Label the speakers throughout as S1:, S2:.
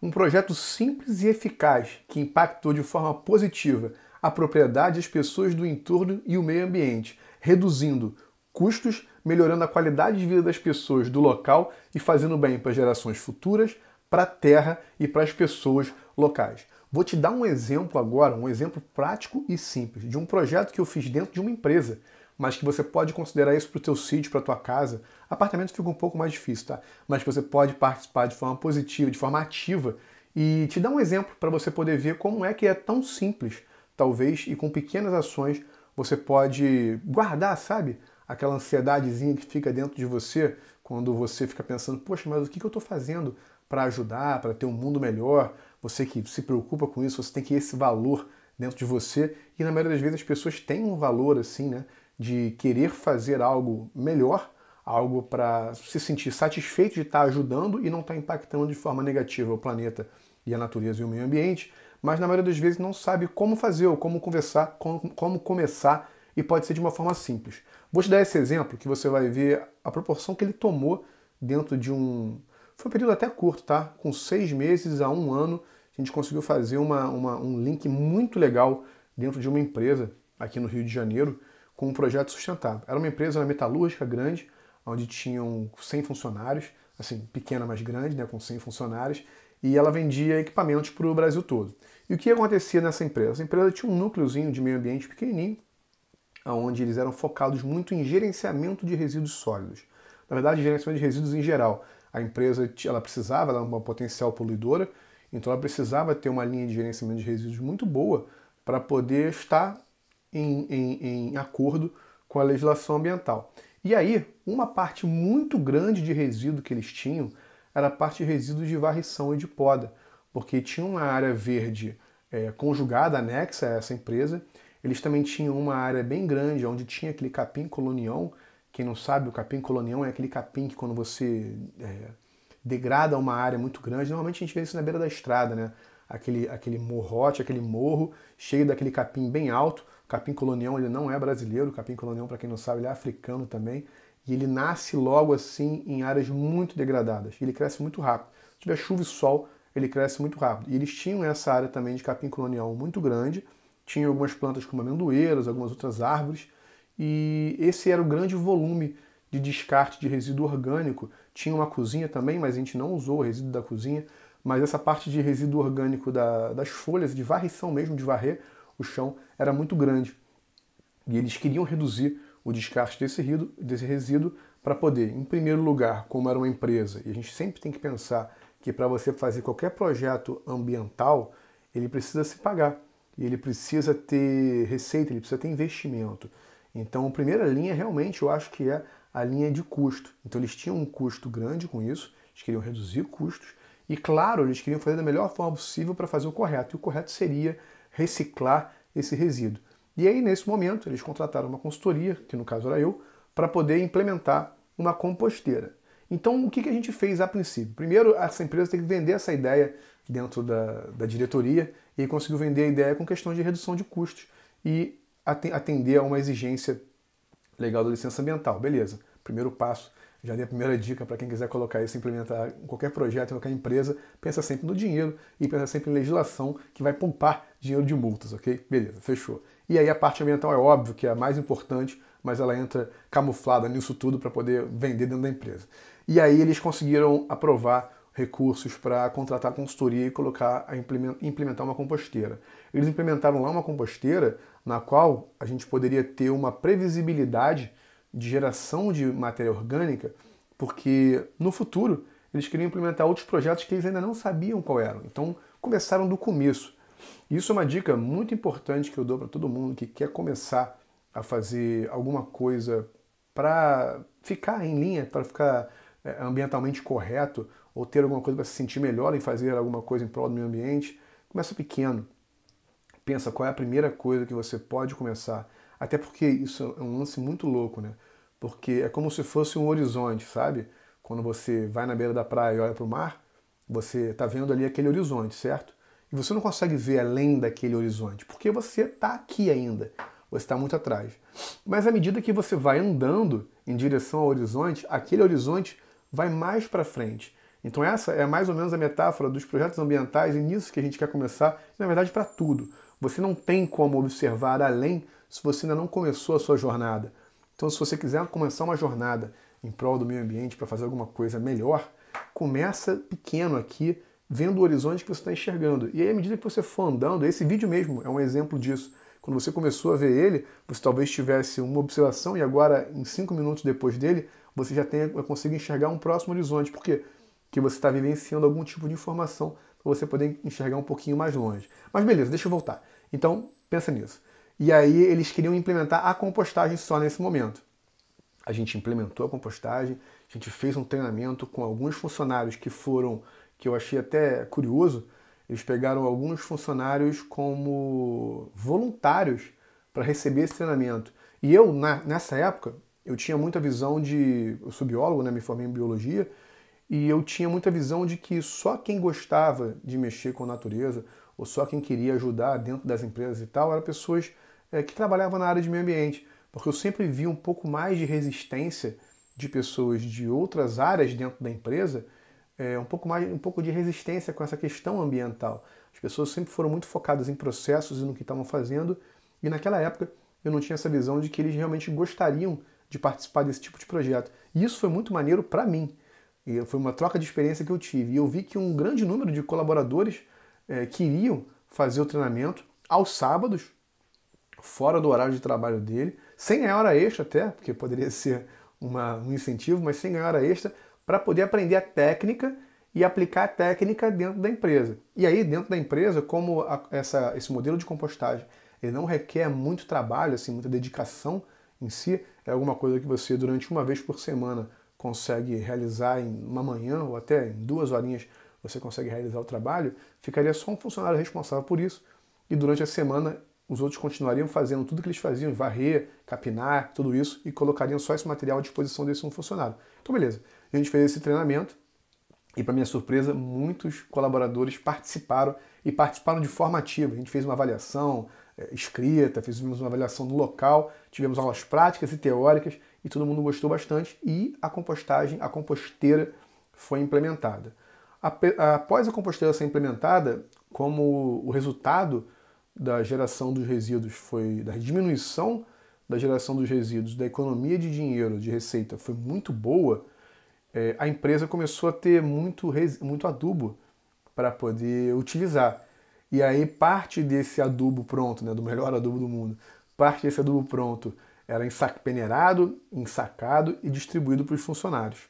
S1: Um projeto simples e eficaz que impactou de forma positiva a propriedade, as pessoas do entorno e o meio ambiente, reduzindo custos, melhorando a qualidade de vida das pessoas do local e fazendo bem para gerações futuras, para a terra e para as pessoas locais. Vou te dar um exemplo agora, um exemplo prático e simples, de um projeto que eu fiz dentro de uma empresa mas que você pode considerar isso para o teu sítio, para a tua casa. Apartamento fica um pouco mais difícil, tá? Mas que você pode participar de forma positiva, de forma ativa. E te dar um exemplo para você poder ver como é que é tão simples, talvez, e com pequenas ações você pode guardar, sabe? Aquela ansiedadezinha que fica dentro de você quando você fica pensando, poxa, mas o que eu estou fazendo para ajudar, para ter um mundo melhor? Você que se preocupa com isso, você tem que ter esse valor dentro de você. E na maioria das vezes as pessoas têm um valor assim, né? de querer fazer algo melhor, algo para se sentir satisfeito de estar tá ajudando e não estar tá impactando de forma negativa o planeta e a natureza e o meio ambiente, mas na maioria das vezes não sabe como fazer ou como conversar, como, como começar e pode ser de uma forma simples. Vou te dar esse exemplo que você vai ver a proporção que ele tomou dentro de um. Foi um período até curto, tá? Com seis meses a um ano, a gente conseguiu fazer uma, uma um link muito legal dentro de uma empresa aqui no Rio de Janeiro com um projeto sustentável. Era uma empresa na metalúrgica grande, onde tinham 100 funcionários, assim, pequena, mas grande, né, com 100 funcionários, e ela vendia equipamentos para o Brasil todo. E o que acontecia nessa empresa? Essa empresa tinha um núcleozinho de meio ambiente pequenininho, onde eles eram focados muito em gerenciamento de resíduos sólidos. Na verdade, gerenciamento de resíduos em geral. A empresa ela precisava, ela era é uma potencial poluidora, então ela precisava ter uma linha de gerenciamento de resíduos muito boa para poder estar em, em, em acordo com a legislação ambiental. E aí, uma parte muito grande de resíduo que eles tinham era a parte de resíduos de varrição e de poda, porque tinha uma área verde é, conjugada, anexa a essa empresa. Eles também tinham uma área bem grande onde tinha aquele capim colonião. Quem não sabe, o capim colonião é aquele capim que quando você é, degrada uma área muito grande, normalmente a gente vê isso na beira da estrada, né? Aquele, aquele morrote, aquele morro cheio daquele capim bem alto capim colonião ele não é brasileiro, o capim colonião, para quem não sabe, ele é africano também. E ele nasce logo assim em áreas muito degradadas. Ele cresce muito rápido. Se tiver chuva e sol, ele cresce muito rápido. E eles tinham essa área também de capim colonial muito grande. Tinham algumas plantas como amendoeiras, algumas outras árvores. E esse era o grande volume de descarte de resíduo orgânico. Tinha uma cozinha também, mas a gente não usou o resíduo da cozinha. Mas essa parte de resíduo orgânico da, das folhas, de varrição mesmo, de varrer, o chão era muito grande. E eles queriam reduzir o descarte desse, desse resíduo para poder, em primeiro lugar, como era uma empresa, e a gente sempre tem que pensar que para você fazer qualquer projeto ambiental, ele precisa se pagar, e ele precisa ter receita, ele precisa ter investimento. Então, a primeira linha realmente eu acho que é a linha de custo. Então, eles tinham um custo grande com isso, eles queriam reduzir custos, e claro, eles queriam fazer da melhor forma possível para fazer o correto, e o correto seria reciclar esse resíduo. E aí, nesse momento, eles contrataram uma consultoria, que no caso era eu, para poder implementar uma composteira. Então, o que, que a gente fez a princípio? Primeiro, essa empresa tem que vender essa ideia dentro da, da diretoria e conseguiu vender a ideia com questão de redução de custos e atender a uma exigência legal da licença ambiental. Beleza, primeiro passo já dei a primeira dica para quem quiser colocar isso, implementar em qualquer projeto, em qualquer empresa, pensa sempre no dinheiro e pensa sempre em legislação que vai poupar dinheiro de multas, ok? Beleza, fechou. E aí a parte ambiental é óbvio que é a mais importante, mas ela entra camuflada nisso tudo para poder vender dentro da empresa. E aí eles conseguiram aprovar recursos para contratar consultoria e colocar a implementar uma composteira. Eles implementaram lá uma composteira na qual a gente poderia ter uma previsibilidade de geração de matéria orgânica, porque no futuro eles queriam implementar outros projetos que eles ainda não sabiam qual eram. Então começaram do começo. isso é uma dica muito importante que eu dou para todo mundo que quer começar a fazer alguma coisa para ficar em linha, para ficar é, ambientalmente correto ou ter alguma coisa para se sentir melhor em fazer alguma coisa em prol do meio ambiente. Começa pequeno. Pensa qual é a primeira coisa que você pode começar até porque isso é um lance muito louco, né? Porque é como se fosse um horizonte, sabe? Quando você vai na beira da praia e olha para o mar, você está vendo ali aquele horizonte, certo? E você não consegue ver além daquele horizonte, porque você está aqui ainda, você está muito atrás. Mas à medida que você vai andando em direção ao horizonte, aquele horizonte vai mais para frente. Então essa é mais ou menos a metáfora dos projetos ambientais e nisso que a gente quer começar, na verdade para tudo. Você não tem como observar além se você ainda não começou a sua jornada. Então, se você quiser começar uma jornada em prol do meio ambiente para fazer alguma coisa melhor, começa pequeno aqui, vendo o horizonte que você está enxergando. E aí, à medida que você for andando, esse vídeo mesmo é um exemplo disso. Quando você começou a ver ele, você talvez tivesse uma observação e agora, em cinco minutos depois dele, você já tenha, consiga enxergar um próximo horizonte. Por quê? Porque você está vivenciando algum tipo de informação para você poder enxergar um pouquinho mais longe. Mas beleza, deixa eu voltar. Então, pensa nisso. E aí eles queriam implementar a compostagem só nesse momento. A gente implementou a compostagem, a gente fez um treinamento com alguns funcionários que foram, que eu achei até curioso, eles pegaram alguns funcionários como voluntários para receber esse treinamento. E eu, na, nessa época, eu tinha muita visão de. Eu sou biólogo, né? Me formei em biologia, e eu tinha muita visão de que só quem gostava de mexer com a natureza, ou só quem queria ajudar dentro das empresas e tal, eram pessoas eh, que trabalhava na área de meio ambiente, porque eu sempre vi um pouco mais de resistência de pessoas de outras áreas dentro da empresa, eh, um pouco mais, um pouco de resistência com essa questão ambiental. As pessoas sempre foram muito focadas em processos e no que estavam fazendo, e naquela época eu não tinha essa visão de que eles realmente gostariam de participar desse tipo de projeto. E isso foi muito maneiro para mim. E foi uma troca de experiência que eu tive. E eu vi que um grande número de colaboradores é, eh, queriam fazer o treinamento aos sábados, fora do horário de trabalho dele, sem ganhar hora extra até, porque poderia ser uma, um incentivo, mas sem ganhar hora extra, para poder aprender a técnica e aplicar a técnica dentro da empresa. E aí, dentro da empresa, como a, essa, esse modelo de compostagem ele não requer muito trabalho, assim, muita dedicação em si, é alguma coisa que você, durante uma vez por semana, consegue realizar em uma manhã ou até em duas horinhas você consegue realizar o trabalho, ficaria só um funcionário responsável por isso. E durante a semana os outros continuariam fazendo tudo que eles faziam, varrer, capinar, tudo isso, e colocariam só esse material à disposição desse um funcionário. Então, beleza. A gente fez esse treinamento e, para minha surpresa, muitos colaboradores participaram e participaram de forma ativa. A gente fez uma avaliação é, escrita, fizemos uma avaliação no local, tivemos aulas práticas e teóricas e todo mundo gostou bastante e a compostagem, a composteira foi implementada. Após a composteira ser implementada, como o resultado da geração dos resíduos foi da diminuição da geração dos resíduos, da economia de dinheiro, de receita foi muito boa, é, a empresa começou a ter muito, muito adubo para poder utilizar. E aí parte desse adubo pronto, né, do melhor adubo do mundo, parte desse adubo pronto era peneirado, ensacado e distribuído para os funcionários.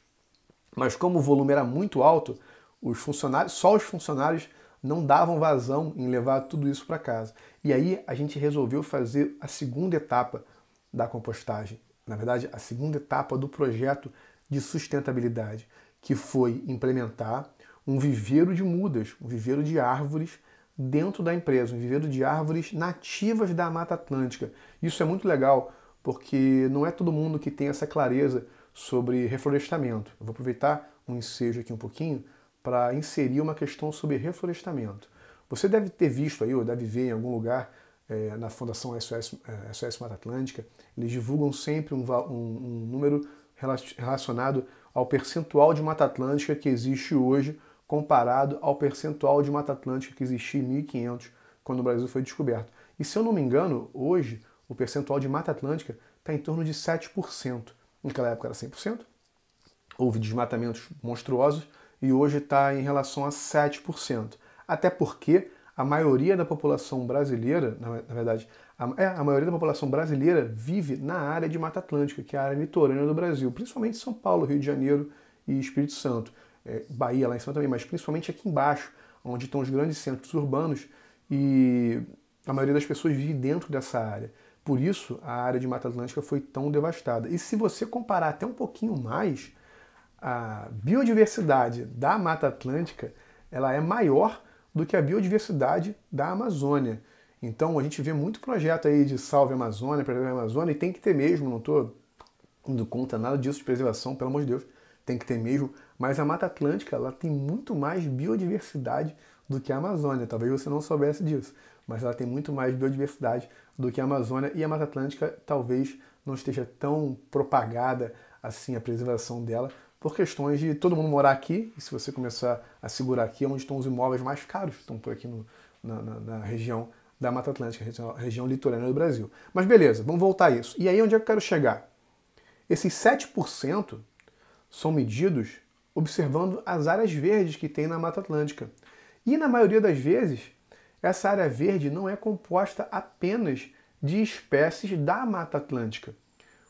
S1: Mas como o volume era muito alto, os funcionários, só os funcionários não davam vazão em levar tudo isso para casa. E aí a gente resolveu fazer a segunda etapa da compostagem, na verdade, a segunda etapa do projeto de sustentabilidade, que foi implementar um viveiro de mudas, um viveiro de árvores dentro da empresa, um viveiro de árvores nativas da Mata Atlântica. Isso é muito legal, porque não é todo mundo que tem essa clareza sobre reflorestamento. Eu vou aproveitar um ensejo aqui um pouquinho para inserir uma questão sobre reflorestamento. Você deve ter visto aí, ou deve ver em algum lugar, é, na Fundação SOS, SOS é, Mata Atlântica, eles divulgam sempre um, um, um número relacionado ao percentual de Mata Atlântica que existe hoje comparado ao percentual de Mata Atlântica que existia em 1500, quando o Brasil foi descoberto. E se eu não me engano, hoje o percentual de Mata Atlântica está em torno de 7%. Naquela época era 100%. Houve desmatamentos monstruosos, e hoje está em relação a 7%. Até porque a maioria da população brasileira, na, verdade, a, é, a maioria da população brasileira vive na área de Mata Atlântica, que é a área litorânea do Brasil, principalmente São Paulo, Rio de Janeiro e Espírito Santo. É, Bahia lá em cima também, mas principalmente aqui embaixo, onde estão os grandes centros urbanos e a maioria das pessoas vive dentro dessa área. Por isso, a área de Mata Atlântica foi tão devastada. E se você comparar até um pouquinho mais, a biodiversidade da Mata Atlântica ela é maior do que a biodiversidade da Amazônia. Então a gente vê muito projeto aí de Salve Amazônia, Preserve Amazônia, e tem que ter mesmo, não estou indo contra nada disso de preservação, pelo amor de Deus, tem que ter mesmo, mas a Mata Atlântica ela tem muito mais biodiversidade do que a Amazônia. Talvez você não soubesse disso, mas ela tem muito mais biodiversidade do que a Amazônia e a Mata Atlântica talvez não esteja tão propagada assim a preservação dela, por questões de todo mundo morar aqui, e se você começar a segurar aqui, é onde estão os imóveis mais caros, estão por aqui no, na, na, na, região da Mata Atlântica, região, região litorânea do Brasil. Mas beleza, vamos voltar a isso. E aí onde é que eu quero chegar? Esses 7% são medidos observando as áreas verdes que tem na Mata Atlântica. E na maioria das vezes, essa área verde não é composta apenas de espécies da Mata Atlântica.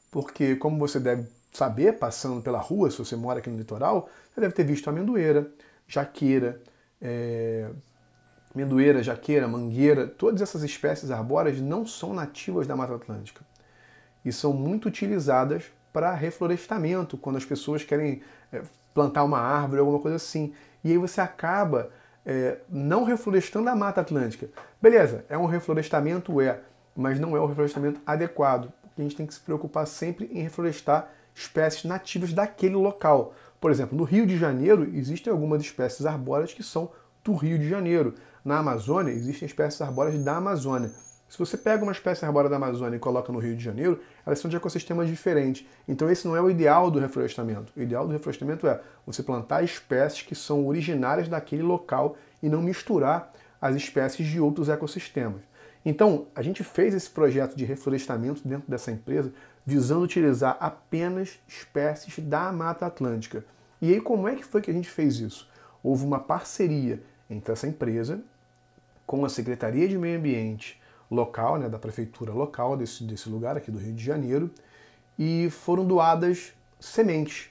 S1: Porque, como você deve saber, passando pela rua, se você mora aqui no litoral, você deve ter visto amendoeira, jaqueira, é, amendoeira, jaqueira, mangueira, todas essas espécies arbóreas não são nativas da Mata Atlântica e são muito utilizadas para reflorestamento, quando as pessoas querem é, plantar uma árvore, alguma coisa assim. E aí você acaba é, não reflorestando a Mata Atlântica. Beleza, é um reflorestamento, é, mas não é um reflorestamento adequado. Porque a gente tem que se preocupar sempre em reflorestar espécies nativas daquele local. Por exemplo, no Rio de Janeiro existem algumas espécies arbóreas que são do Rio de Janeiro. Na Amazônia existem espécies arbóreas da Amazônia. Se você pega uma espécie arbórea da Amazônia e coloca no Rio de Janeiro, elas são de ecossistemas diferentes. Então esse não é o ideal do reflorestamento. O ideal do reflorestamento é você plantar espécies que são originárias daquele local e não misturar as espécies de outros ecossistemas. Então, a gente fez esse projeto de reflorestamento dentro dessa empresa visando utilizar apenas espécies da Mata Atlântica. E aí, como é que foi que a gente fez isso? Houve uma parceria entre essa empresa com a Secretaria de Meio Ambiente local, né, da prefeitura local desse, desse lugar aqui do Rio de Janeiro, e foram doadas sementes,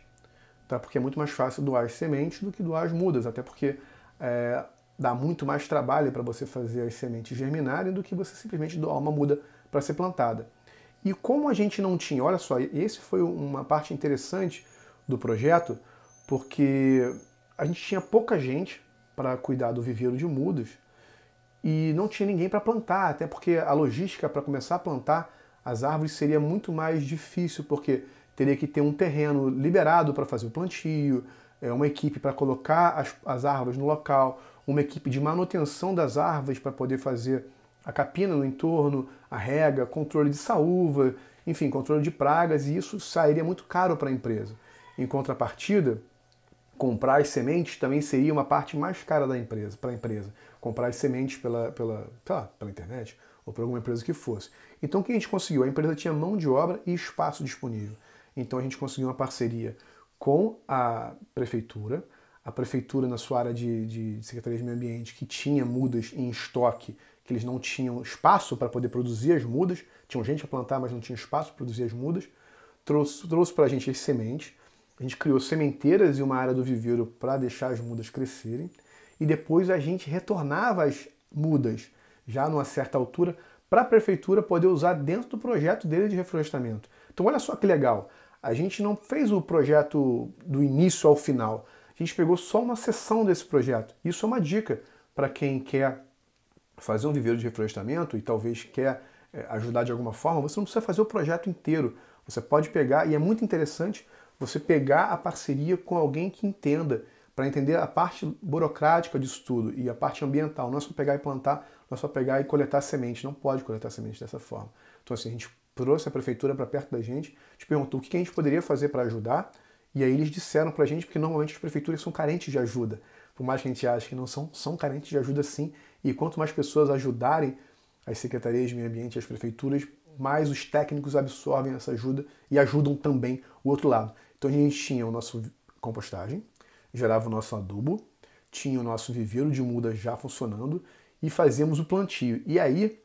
S1: tá? porque é muito mais fácil doar as sementes do que doar as mudas, até porque é, dá muito mais trabalho para você fazer as sementes germinarem do que você simplesmente doar uma muda para ser plantada. E como a gente não tinha, olha só, esse foi uma parte interessante do projeto, porque a gente tinha pouca gente para cuidar do viveiro de mudas e não tinha ninguém para plantar, até porque a logística para começar a plantar as árvores seria muito mais difícil, porque teria que ter um terreno liberado para fazer o plantio, é, uma equipe para colocar as, as árvores no local, uma equipe de manutenção das árvores para poder fazer a capina no entorno, a rega, controle de saúva, enfim, controle de pragas, e isso sairia muito caro para a empresa. Em contrapartida, comprar as sementes também seria uma parte mais cara da empresa, para a empresa. Comprar as sementes pela, pela, lá, pela internet ou por alguma empresa que fosse. Então o que a gente conseguiu? A empresa tinha mão de obra e espaço disponível. Então a gente conseguiu uma parceria com a prefeitura, a prefeitura na sua área de, de Secretaria de Meio Ambiente, que tinha mudas em estoque que eles não tinham espaço para poder produzir as mudas, tinham gente a plantar, mas não tinham espaço para produzir as mudas, trouxe, trouxe para a gente as sementes, a gente criou sementeiras e uma área do viveiro para deixar as mudas crescerem, e depois a gente retornava as mudas, já numa certa altura, para a prefeitura poder usar dentro do projeto dele de reflorestamento. Então olha só que legal, a gente não fez o projeto do início ao final, a gente pegou só uma seção desse projeto. Isso é uma dica para quem quer fazer um viveiro de reflorestamento e talvez quer eh, ajudar de alguma forma, você não precisa fazer o projeto inteiro. Você pode pegar, e é muito interessante você pegar a parceria com alguém que entenda, para entender a parte burocrática disso tudo e a parte ambiental. Não é só pegar e plantar, não é só pegar e coletar semente. Não pode coletar semente dessa forma. Então, assim, a gente trouxe a prefeitura para perto da gente, te perguntou o que a gente poderia fazer para ajudar, e aí eles disseram para a gente, porque normalmente as prefeituras são carentes de ajuda. Por mais que a gente ache que não são, são carentes de ajuda sim, e quanto mais pessoas ajudarem as secretarias de meio ambiente e as prefeituras, mais os técnicos absorvem essa ajuda e ajudam também o outro lado. Então a gente tinha o nosso compostagem, gerava o nosso adubo, tinha o nosso viveiro de muda já funcionando e fazíamos o plantio. E aí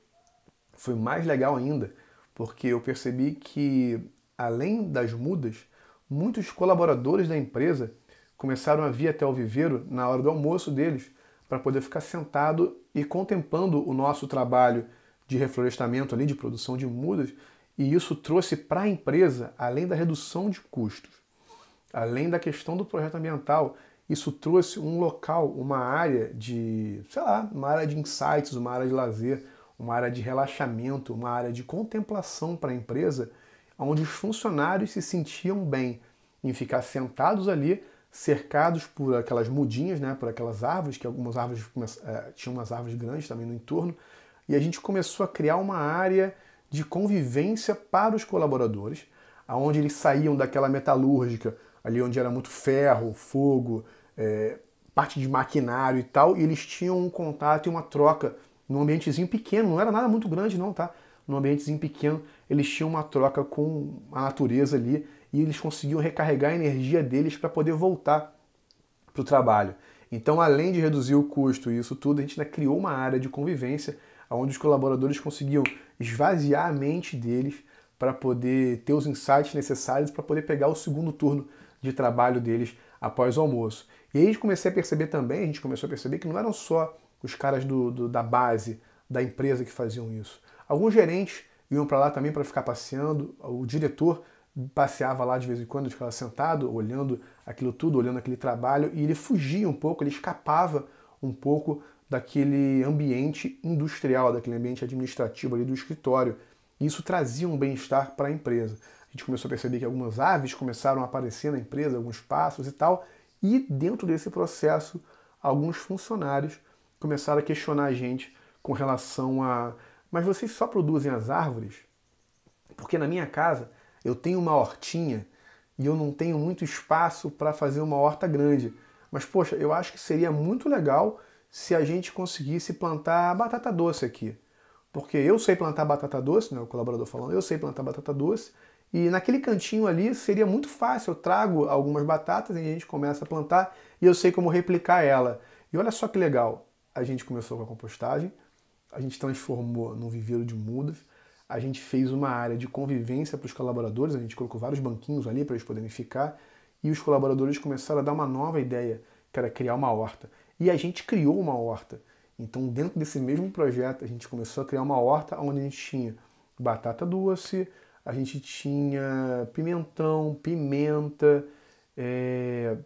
S1: foi mais legal ainda, porque eu percebi que além das mudas, muitos colaboradores da empresa começaram a vir até o viveiro na hora do almoço deles para poder ficar sentado e contemplando o nosso trabalho de reflorestamento ali, de produção de mudas, e isso trouxe para a empresa, além da redução de custos, além da questão do projeto ambiental, isso trouxe um local, uma área de, sei lá, uma área de insights, uma área de lazer, uma área de relaxamento, uma área de contemplação para a empresa, onde os funcionários se sentiam bem em ficar sentados ali cercados por aquelas mudinhas, né, por aquelas árvores, que algumas árvores é, tinham umas árvores grandes também no entorno, e a gente começou a criar uma área de convivência para os colaboradores, aonde eles saíam daquela metalúrgica, ali onde era muito ferro, fogo, é, parte de maquinário e tal, e eles tinham um contato e uma troca num ambientezinho pequeno, não era nada muito grande não, tá? Num ambientezinho pequeno, eles tinham uma troca com a natureza ali e eles conseguiam recarregar a energia deles para poder voltar para o trabalho. Então, além de reduzir o custo e isso tudo, a gente ainda criou uma área de convivência onde os colaboradores conseguiam esvaziar a mente deles para poder ter os insights necessários para poder pegar o segundo turno de trabalho deles após o almoço. E aí a gente comecei a perceber também, a gente começou a perceber que não eram só os caras do, do da base da empresa que faziam isso. Alguns gerentes iam para lá também para ficar passeando, o diretor passeava lá de vez em quando, ficava sentado, olhando aquilo tudo, olhando aquele trabalho, e ele fugia um pouco, ele escapava um pouco daquele ambiente industrial, daquele ambiente administrativo ali do escritório. E isso trazia um bem-estar para a empresa. A gente começou a perceber que algumas aves começaram a aparecer na empresa, alguns passos e tal, e dentro desse processo, alguns funcionários começaram a questionar a gente com relação a mas vocês só produzem as árvores? Porque na minha casa eu tenho uma hortinha e eu não tenho muito espaço para fazer uma horta grande. Mas, poxa, eu acho que seria muito legal se a gente conseguisse plantar batata doce aqui. Porque eu sei plantar batata doce, né, o colaborador falando, eu sei plantar batata doce, e naquele cantinho ali seria muito fácil. Eu trago algumas batatas e a gente começa a plantar e eu sei como replicar ela. E olha só que legal, a gente começou com a compostagem, a gente transformou num viveiro de mudas, a gente fez uma área de convivência para os colaboradores, a gente colocou vários banquinhos ali para eles poderem ficar, e os colaboradores começaram a dar uma nova ideia, que era criar uma horta. E a gente criou uma horta. Então, dentro desse mesmo projeto, a gente começou a criar uma horta onde a gente tinha batata doce, a gente tinha pimentão, pimenta, é,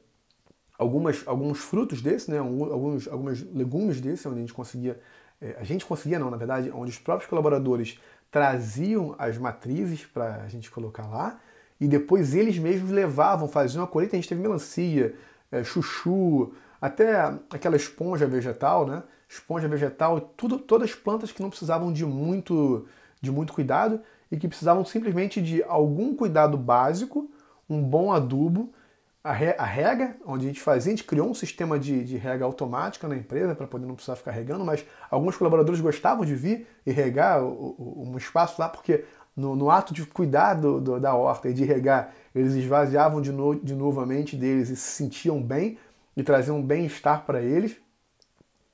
S1: algumas, alguns frutos desse, né, alguns, alguns legumes desse, onde a gente conseguia, é, a gente conseguia não, na verdade, onde os próprios colaboradores traziam as matrizes para a gente colocar lá e depois eles mesmos levavam, faziam a colheita. A gente teve melancia, eh, chuchu, até aquela esponja vegetal, né? Esponja vegetal, tudo, todas as plantas que não precisavam de muito, de muito cuidado e que precisavam simplesmente de algum cuidado básico, um bom adubo a, re, a rega, onde a gente fazia, a gente criou um sistema de, de rega automática na empresa para poder não precisar ficar regando, mas alguns colaboradores gostavam de vir e regar o, o, um espaço lá, porque no, no ato de cuidar do, do, da horta e de regar, eles esvaziavam de, no, de novo a mente deles e se sentiam bem e traziam um bem-estar para eles.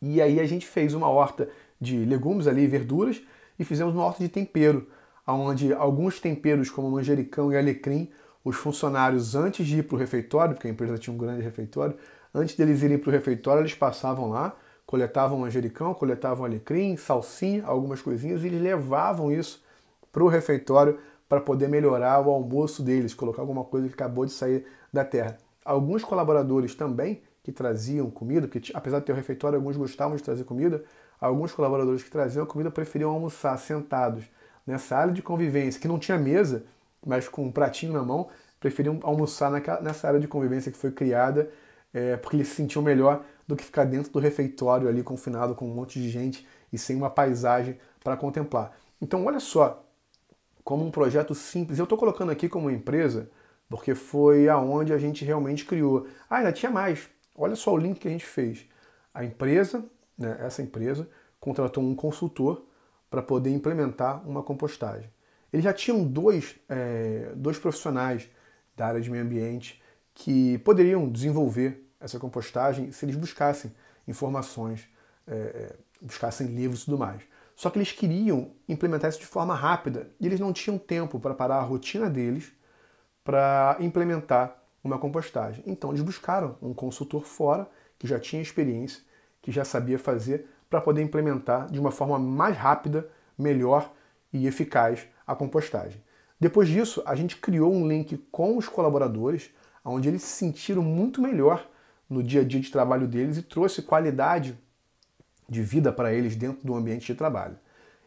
S1: E aí a gente fez uma horta de legumes ali, verduras, e fizemos uma horta de tempero, onde alguns temperos como manjericão e alecrim os funcionários, antes de ir para o refeitório, porque a empresa tinha um grande refeitório, antes deles irem para o refeitório, eles passavam lá, coletavam manjericão, coletavam alecrim, salsinha, algumas coisinhas, e eles levavam isso para o refeitório para poder melhorar o almoço deles, colocar alguma coisa que acabou de sair da terra. Alguns colaboradores também que traziam comida, que apesar de ter o refeitório, alguns gostavam de trazer comida, alguns colaboradores que traziam comida preferiam almoçar sentados nessa área de convivência que não tinha mesa, mas com um pratinho na mão, preferiam almoçar naquela, nessa área de convivência que foi criada, é, porque eles se sentiam melhor do que ficar dentro do refeitório ali confinado com um monte de gente e sem uma paisagem para contemplar. Então, olha só como um projeto simples. Eu estou colocando aqui como empresa, porque foi aonde a gente realmente criou. Ah, ainda tinha mais. Olha só o link que a gente fez. A empresa, né, essa empresa, contratou um consultor para poder implementar uma compostagem. Eles já tinham dois, é, dois profissionais da área de meio ambiente que poderiam desenvolver essa compostagem se eles buscassem informações, é, é, buscassem livros e tudo mais. Só que eles queriam implementar isso de forma rápida e eles não tinham tempo para parar a rotina deles para implementar uma compostagem. Então eles buscaram um consultor fora que já tinha experiência, que já sabia fazer, para poder implementar de uma forma mais rápida, melhor e eficaz a compostagem. Depois disso, a gente criou um link com os colaboradores, onde eles se sentiram muito melhor no dia a dia de trabalho deles e trouxe qualidade de vida para eles dentro do ambiente de trabalho.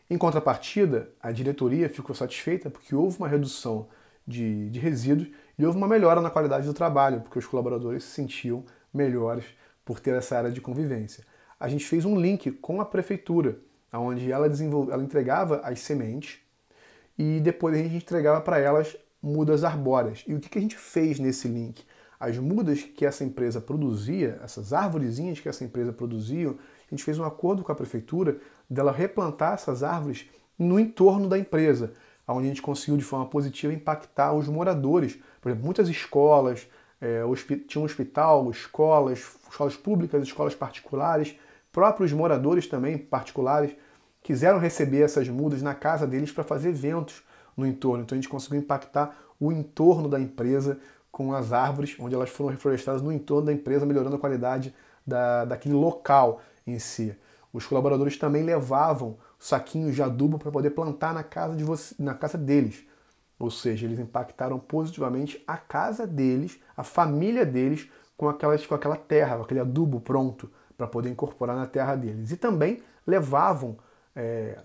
S1: Em contrapartida, a diretoria ficou satisfeita porque houve uma redução de, de, resíduos e houve uma melhora na qualidade do trabalho, porque os colaboradores se sentiam melhores por ter essa área de convivência. A gente fez um link com a prefeitura, onde ela, ela entregava as sementes e depois a gente entregava para elas mudas arbóreas. E o que, que a gente fez nesse link? As mudas que essa empresa produzia, essas árvorezinhas que essa empresa produzia, a gente fez um acordo com a prefeitura dela replantar essas árvores no entorno da empresa, onde a gente conseguiu de forma positiva impactar os moradores. Por exemplo, muitas escolas, é, tinha um hospital, escolas, escolas públicas, escolas particulares, próprios moradores também particulares quiseram receber essas mudas na casa deles para fazer eventos no entorno. Então a gente conseguiu impactar o entorno da empresa com as árvores, onde elas foram reflorestadas no entorno da empresa, melhorando a qualidade da, daquele local em si. Os colaboradores também levavam saquinhos de adubo para poder plantar na casa, de você, na casa deles. Ou seja, eles impactaram positivamente a casa deles, a família deles, com, aquelas, com aquela terra, com aquele adubo pronto para poder incorporar na terra deles. E também levavam é,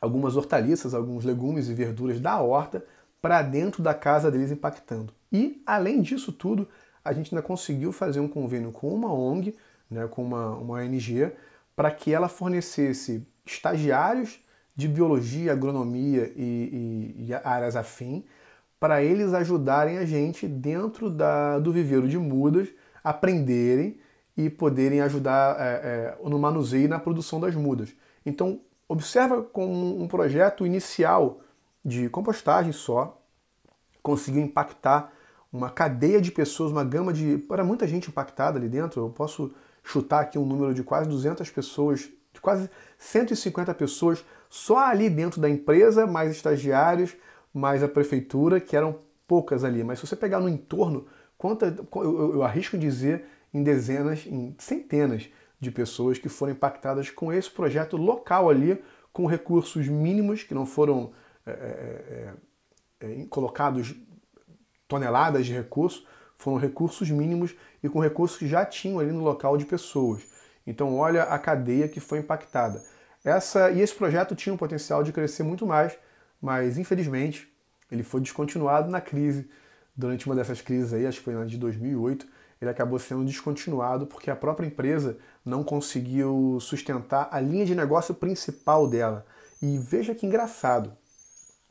S1: algumas hortaliças, alguns legumes e verduras da horta para dentro da casa deles impactando. E, além disso tudo, a gente ainda conseguiu fazer um convênio com uma ONG, né, com uma, uma ONG, para que ela fornecesse estagiários de biologia, agronomia e, e, e áreas afim para eles ajudarem a gente dentro da, do viveiro de mudas aprenderem e poderem ajudar é, é, no manuseio e na produção das mudas. Então, observa como um projeto inicial de compostagem só conseguiu impactar uma cadeia de pessoas, uma gama de. Para muita gente impactada ali dentro, eu posso chutar aqui um número de quase 200 pessoas, de quase 150 pessoas só ali dentro da empresa, mais estagiários, mais a prefeitura, que eram poucas ali. Mas se você pegar no entorno, quanta, eu, eu arrisco dizer em dezenas, em centenas de pessoas que foram impactadas com esse projeto local ali, com recursos mínimos que não foram é, é, é, é colocados toneladas de recurso, foram recursos mínimos e com recursos que já tinham ali no local de pessoas. Então olha a cadeia que foi impactada. Essa e esse projeto tinha o potencial de crescer muito mais, mas infelizmente ele foi descontinuado na crise durante uma dessas crises aí, acho que foi na de 2008 ele acabou sendo descontinuado porque a própria empresa não conseguiu sustentar a linha de negócio principal dela. E veja que engraçado,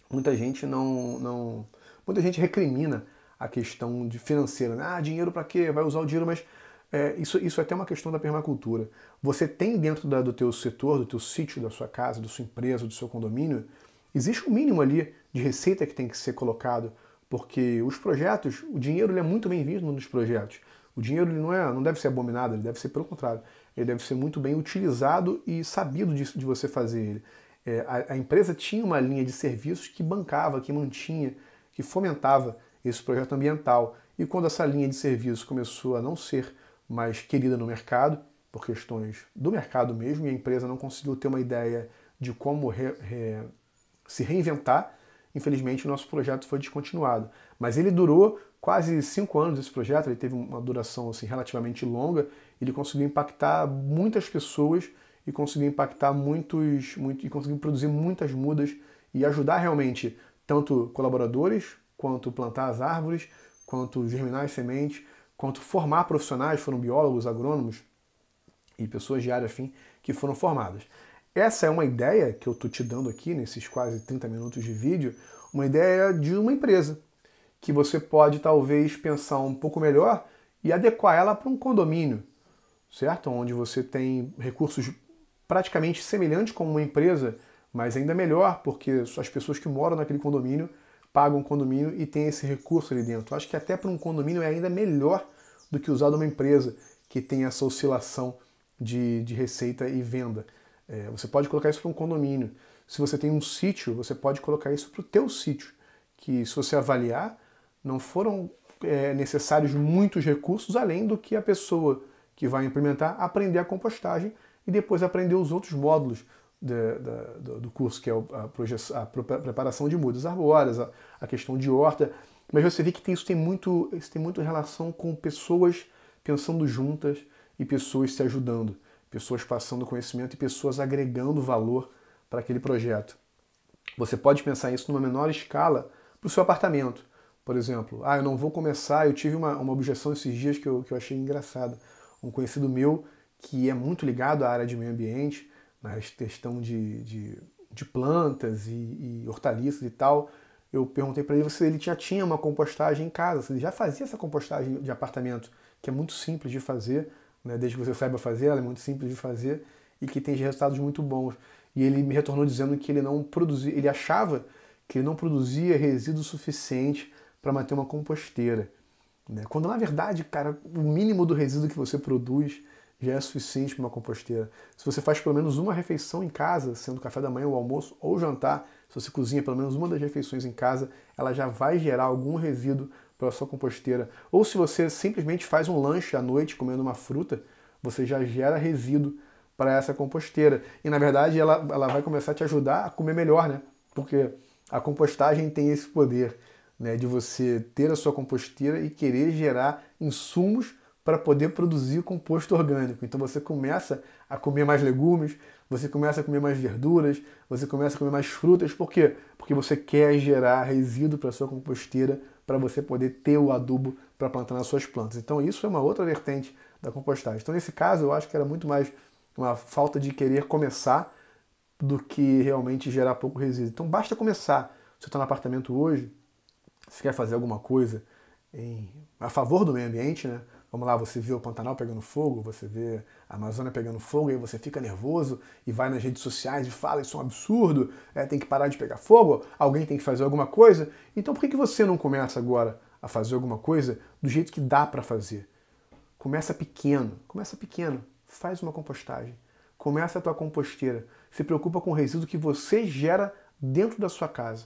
S1: muita gente não, não muita gente recrimina a questão de financeira, né? ah, dinheiro para quê? Vai usar o dinheiro, mas é, isso, isso é até uma questão da permacultura. Você tem dentro da, do teu setor, do teu sítio, da sua casa, da sua empresa, do seu condomínio, existe um mínimo ali de receita que tem que ser colocado, porque os projetos, o dinheiro é muito bem-vindo nos projetos. O dinheiro não, é, não deve ser abominado, ele deve ser pelo contrário. Ele deve ser muito bem utilizado e sabido de você fazer ele. É, a, a, empresa tinha uma linha de serviços que bancava, que mantinha, que fomentava esse projeto ambiental. E quando essa linha de serviços começou a não ser mais querida no mercado, por questões do mercado mesmo, e a empresa não conseguiu ter uma ideia de como re, re, se reinventar, infelizmente o nosso projeto foi descontinuado. Mas ele durou quase cinco anos esse projeto, ele teve uma duração assim, relativamente longa, ele conseguiu impactar muitas pessoas e conseguiu impactar muitos, muito, e conseguiu produzir muitas mudas e ajudar realmente tanto colaboradores, quanto plantar as árvores, quanto germinar as sementes, quanto formar profissionais, foram biólogos, agrônomos e pessoas de área afim que foram formadas. Essa é uma ideia que eu estou te dando aqui nesses quase 30 minutos de vídeo, uma ideia de uma empresa, que você pode talvez pensar um pouco melhor e adequar ela para um condomínio, certo? Onde você tem recursos praticamente semelhantes com uma empresa, mas ainda melhor, porque as pessoas que moram naquele condomínio pagam um condomínio e tem esse recurso ali dentro. Acho que até para um condomínio é ainda melhor do que usar de uma empresa que tem essa oscilação de, de receita e venda. É, você pode colocar isso para um condomínio. Se você tem um sítio, você pode colocar isso para o teu sítio, que se você avaliar, não foram é, necessários muitos recursos, além do que a pessoa que vai implementar aprender a compostagem e depois aprender os outros módulos de, de, do curso, que é a, a preparação de mudas arbóreas, a, a, questão de horta. Mas você vê que tem, isso, tem muito, isso tem muito relação com pessoas pensando juntas e pessoas se ajudando, pessoas passando conhecimento e pessoas agregando valor para aquele projeto. Você pode pensar isso numa menor escala para o seu apartamento. Por exemplo, ah, eu não vou começar, eu tive uma, uma objeção esses dias que eu, que eu achei engraçada. Um conhecido meu, que é muito ligado à área de meio ambiente, na questão de, de, de plantas e, e, hortaliças e tal, eu perguntei para ele se ele já tinha uma compostagem em casa, se ele já fazia essa compostagem de apartamento, que é muito simples de fazer, né, desde que você saiba fazer, ela é muito simples de fazer e que tem resultados muito bons. E ele me retornou dizendo que ele não produzia, ele achava que ele não produzia resíduo suficiente para manter uma composteira. Né? Quando na verdade, cara, o mínimo do resíduo que você produz já é suficiente para uma composteira. Se você faz pelo menos uma refeição em casa, sendo café da manhã, o almoço ou jantar, se você cozinha pelo menos uma das refeições em casa, ela já vai gerar algum resíduo para a sua composteira. Ou se você simplesmente faz um lanche à noite comendo uma fruta, você já gera resíduo para essa composteira. E na verdade ela, ela vai começar a te ajudar a comer melhor, né? Porque a compostagem tem esse poder né, de você ter a sua composteira e querer gerar insumos para poder produzir composto orgânico. Então você começa a comer mais legumes, você começa a comer mais verduras, você começa a comer mais frutas. Por quê? Porque você quer gerar resíduo para sua composteira para você poder ter o adubo para plantar nas suas plantas. Então isso é uma outra vertente da compostagem. Então nesse caso eu acho que era muito mais uma falta de querer começar do que realmente gerar pouco resíduo. Então basta começar. Se você está no apartamento hoje, se quer fazer alguma coisa em, a favor do meio ambiente, né? Vamos lá, você vê o Pantanal pegando fogo, você vê a Amazônia pegando fogo, e aí você fica nervoso e vai nas redes sociais e fala, isso é um absurdo, é, tem que parar de pegar fogo, alguém tem que fazer alguma coisa. Então por que, que você não começa agora a fazer alguma coisa do jeito que dá para fazer? Começa pequeno, começa pequeno, faz uma compostagem, começa a tua composteira, se preocupa com o resíduo que você gera dentro da sua casa.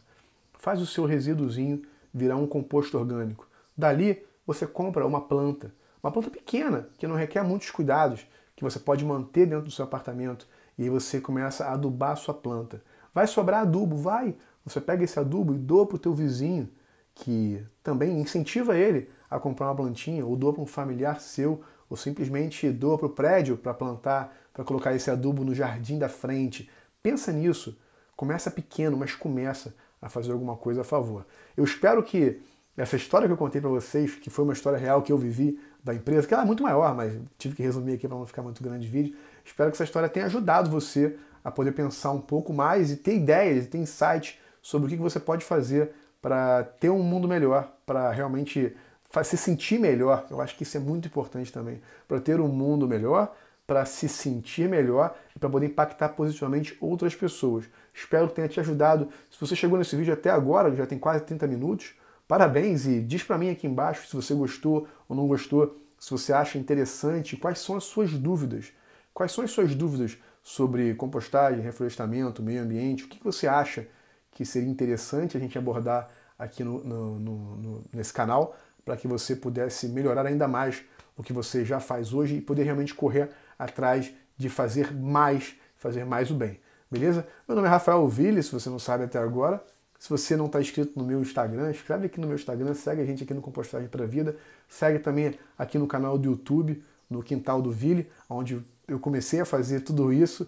S1: Faz o seu resíduozinho virar um composto orgânico. Dali, você compra uma planta, uma planta pequena, que não requer muitos cuidados, que você pode manter dentro do seu apartamento, e aí você começa a adubar a sua planta. Vai sobrar adubo, vai! Você pega esse adubo e doa para o teu vizinho, que também incentiva ele a comprar uma plantinha, ou doa para um familiar seu, ou simplesmente doa para o prédio para plantar, para colocar esse adubo no jardim da frente. Pensa nisso. Começa pequeno, mas começa a fazer alguma coisa a favor. Eu espero que essa história que eu contei para vocês, que foi uma história real que eu vivi da empresa, que ela é muito maior, mas tive que resumir aqui para não ficar muito grande o vídeo. Espero que essa história tenha ajudado você a poder pensar um pouco mais e ter ideias e ter insights sobre o que você pode fazer para ter um mundo melhor, para realmente se sentir melhor. Eu acho que isso é muito importante também, para ter um mundo melhor, para se sentir melhor e para poder impactar positivamente outras pessoas. Espero que tenha te ajudado. Se você chegou nesse vídeo até agora, já tem quase 30 minutos, parabéns e diz para mim aqui embaixo se você gostou ou não gostou, se você acha interessante, quais são as suas dúvidas. Quais são as suas dúvidas sobre compostagem, reflorestamento, meio ambiente? O que você acha que seria interessante a gente abordar aqui no, no, no, nesse canal para que você pudesse melhorar ainda mais o que você já faz hoje e poder realmente correr atrás de fazer mais, fazer mais o bem. Beleza? Meu nome é Rafael Ville, se você não sabe até agora. Se você não está inscrito no meu Instagram, escreve aqui no meu Instagram, segue a gente aqui no Compostagem para a Vida, segue também aqui no canal do YouTube, no Quintal do Ville, onde eu comecei a fazer tudo isso.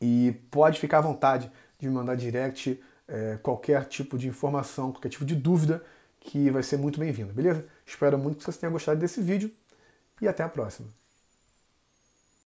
S1: E pode ficar à vontade de me mandar direct é, qualquer tipo de informação, qualquer tipo de dúvida, que vai ser muito bem-vinda, beleza? Espero muito que você tenha gostado desse vídeo e até a próxima.